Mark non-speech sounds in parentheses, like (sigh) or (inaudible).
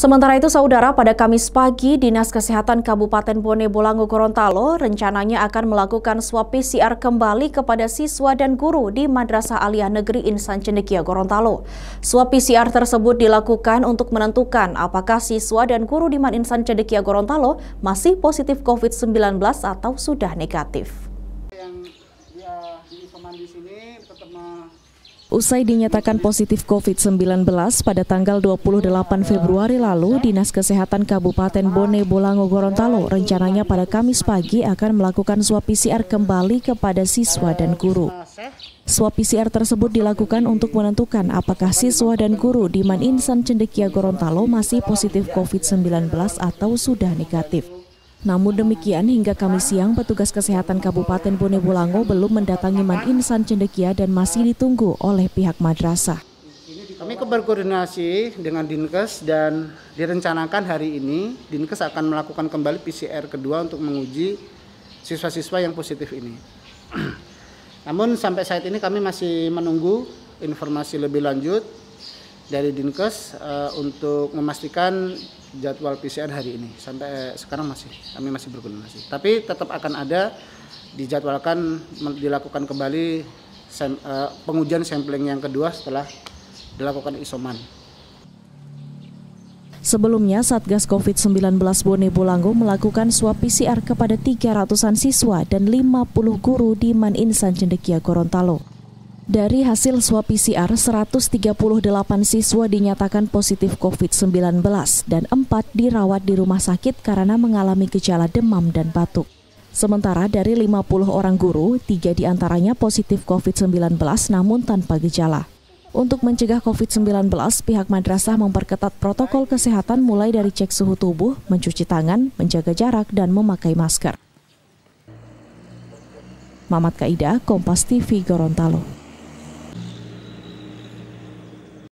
Sementara itu, saudara, pada Kamis pagi, Dinas Kesehatan Kabupaten Bone Bolango Gorontalo rencananya akan melakukan swab PCR kembali kepada siswa dan guru di Madrasah Aliyah Negeri Insan Cendekia Gorontalo. Swab PCR tersebut dilakukan untuk menentukan apakah siswa dan guru di Man Insan Cendekia Gorontalo masih positif COVID-19 atau sudah negatif. Usai dinyatakan positif COVID-19 pada tanggal 28 Februari lalu, Dinas Kesehatan Kabupaten Bone Bolango Gorontalo rencananya pada Kamis pagi akan melakukan swab PCR kembali kepada siswa dan guru. Swab PCR tersebut dilakukan untuk menentukan apakah siswa dan guru di Man Insan Cendekia Gorontalo masih positif COVID-19 atau sudah negatif. Namun demikian, hingga Kamis siang, petugas kesehatan Kabupaten Bone Bolango belum mendatangi Man Insan Cendekia dan masih ditunggu oleh pihak madrasah. Kami berkoordinasi dengan Dinkes dan direncanakan hari ini Dinkes akan melakukan kembali PCR kedua untuk menguji siswa-siswa yang positif ini. (clears throat) Namun sampai saat ini kami masih menunggu informasi lebih lanjut dari Dinkes uh, untuk memastikan jadwal PCR hari ini sampai eh, sekarang masih kami masih berguna masih. Tapi tetap akan ada dijadwalkan dilakukan kembali sem, uh, pengujian sampling yang kedua setelah dilakukan isoman. Sebelumnya, Satgas COVID-19 Bone Bolango melakukan swab PCR kepada 300-an siswa dan 50 guru di Man Insan Cendekia Gorontalo. Dari hasil swab PCR, 138 siswa dinyatakan positif COVID-19 dan 4 dirawat di rumah sakit karena mengalami gejala demam dan batuk. Sementara dari 50 orang guru, tiga diantaranya positif COVID-19 namun tanpa gejala. Untuk mencegah COVID-19, pihak madrasah memperketat protokol kesehatan mulai dari cek suhu tubuh, mencuci tangan, menjaga jarak, dan memakai masker. Mamat Kaida, Kompas TV, Gorontalo.